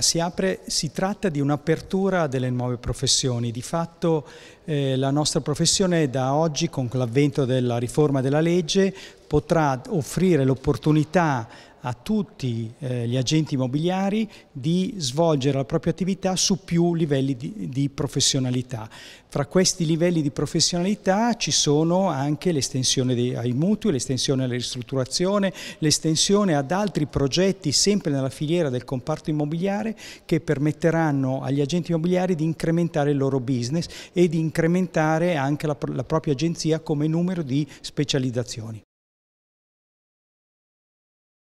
Si, apre, si tratta di un'apertura delle nuove professioni, di fatto eh, la nostra professione da oggi con l'avvento della riforma della legge potrà offrire l'opportunità a tutti eh, gli agenti immobiliari di svolgere la propria attività su più livelli di, di professionalità. Fra questi livelli di professionalità ci sono anche l'estensione ai mutui, l'estensione alla ristrutturazione, l'estensione ad altri progetti sempre nella filiera del comparto immobiliare che permetteranno agli agenti immobiliari di incrementare il loro business e di incrementare anche la, la propria agenzia come numero di specializzazioni.